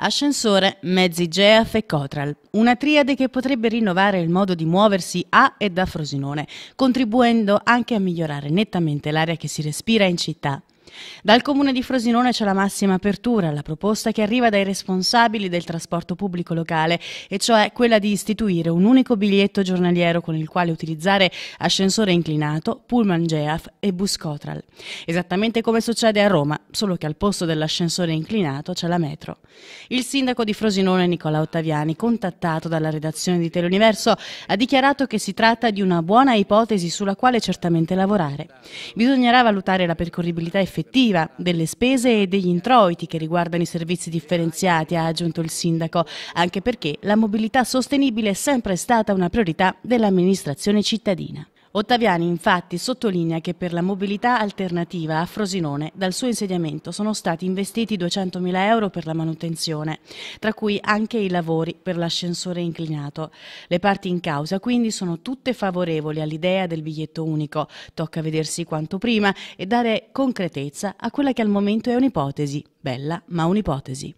Ascensore, mezzi GEAF e Cotral, una triade che potrebbe rinnovare il modo di muoversi a e da Frosinone, contribuendo anche a migliorare nettamente l'aria che si respira in città. Dal comune di Frosinone c'è la massima apertura alla proposta che arriva dai responsabili del trasporto pubblico locale, e cioè quella di istituire un unico biglietto giornaliero con il quale utilizzare ascensore inclinato, pullman GEAF e bus Cotral. Esattamente come succede a Roma, solo che al posto dell'ascensore inclinato c'è la metro. Il sindaco di Frosinone Nicola Ottaviani, contattato dalla redazione di Teleuniverso, ha dichiarato che si tratta di una buona ipotesi sulla quale certamente lavorare. Bisognerà valutare la percorribilità effettiva effettiva delle spese e degli introiti che riguardano i servizi differenziati, ha aggiunto il sindaco, anche perché la mobilità sostenibile è sempre stata una priorità dell'amministrazione cittadina. Ottaviani infatti sottolinea che per la mobilità alternativa a Frosinone dal suo insediamento sono stati investiti 200.000 euro per la manutenzione, tra cui anche i lavori per l'ascensore inclinato. Le parti in causa quindi sono tutte favorevoli all'idea del biglietto unico, tocca vedersi quanto prima e dare concretezza a quella che al momento è un'ipotesi, bella ma un'ipotesi.